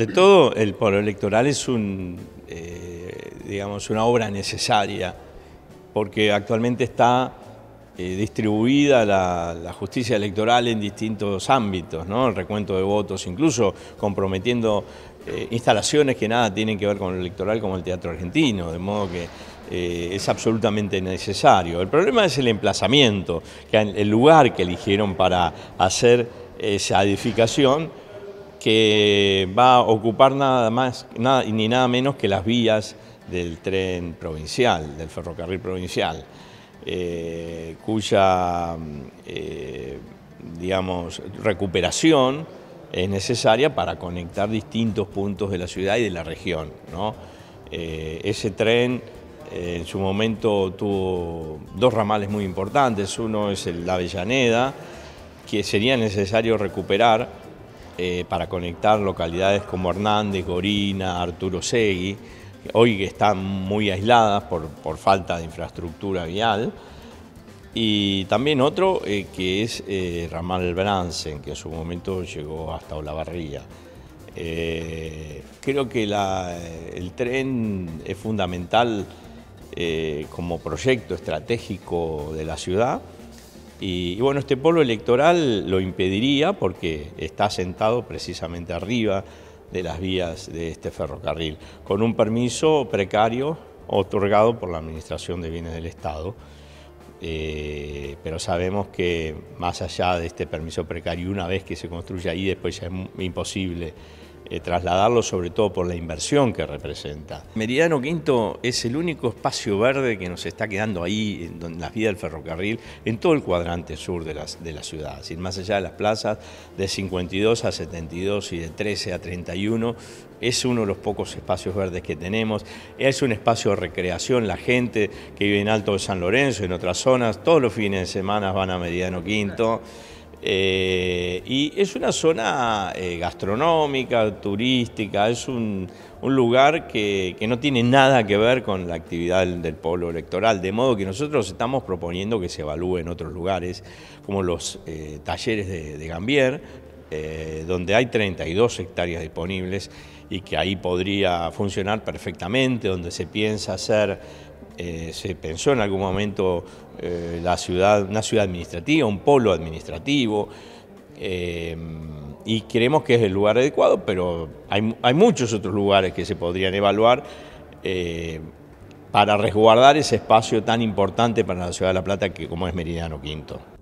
De todo, el polo electoral es un, eh, digamos, una obra necesaria, porque actualmente está eh, distribuida la, justicia electoral en distintos ámbitos, el recuento de votos, incluso comprometiendo eh, instalaciones que nada tienen que ver con lo electoral, como el Teatro Argentino, de modo que es absolutamente necesario. El problema es el emplazamiento, el lugar que eligieron para hacer esa edificación que va a ocupar nada más nada, ni nada menos que las vías del tren provincial, del ferrocarril provincial, eh, cuya eh, digamos, recuperación es necesaria para conectar distintos puntos de la ciudad y de la región. Eh, ese tren en su momento tuvo dos ramales muy importantes, uno es el de Avellaneda, que sería necesario recuperar eh, para conectar localidades como Hernández, Gorina, Arturo Segui, hoy están muy aisladas por, falta de infraestructura vial. Y también otro eh, que es eh, Ramal Bransen, que en su momento llegó hasta Olavarría. creo que el tren es fundamental como proyecto estratégico de la ciudad y, bueno, este polo electoral lo impediría porque está sentado precisamente arriba de las vías de este ferrocarril, con un permiso precario otorgado por la Administración de Bienes del Estado. Eh, pero sabemos que más allá de este permiso precario, una vez que se construye ahí, después ya es imposible eh, trasladarlo sobre todo por la inversión que representa. Meridiano Quinto es el único espacio verde que nos está quedando ahí en las vías del ferrocarril, en todo el cuadrante sur de, de la ciudad, más allá de las plazas, de 52 a 72 y de 13 a 31, es uno de los pocos espacios verdes que tenemos, es un espacio de recreación, la gente que vive en Alto de San Lorenzo, en otras zonas, todos los fines de semana van a Meridiano Quinto. Eh, y es una zona eh, gastronómica, turística, es un, lugar que, no tiene nada que ver con la actividad del, pueblo electoral, de modo que nosotros estamos proponiendo que se evalúen en otros lugares, como los eh, talleres de Gambier, eh, donde hay 32 hectáreas disponibles y que ahí podría funcionar perfectamente, donde se piensa hacer, eh, se pensó en algún momento eh, la ciudad, una ciudad administrativa, un polo administrativo, y creemos que es el lugar adecuado, pero hay, hay muchos otros lugares que se podrían evaluar para resguardar ese espacio tan importante para la ciudad de La Plata que como es Meridiano Quinto.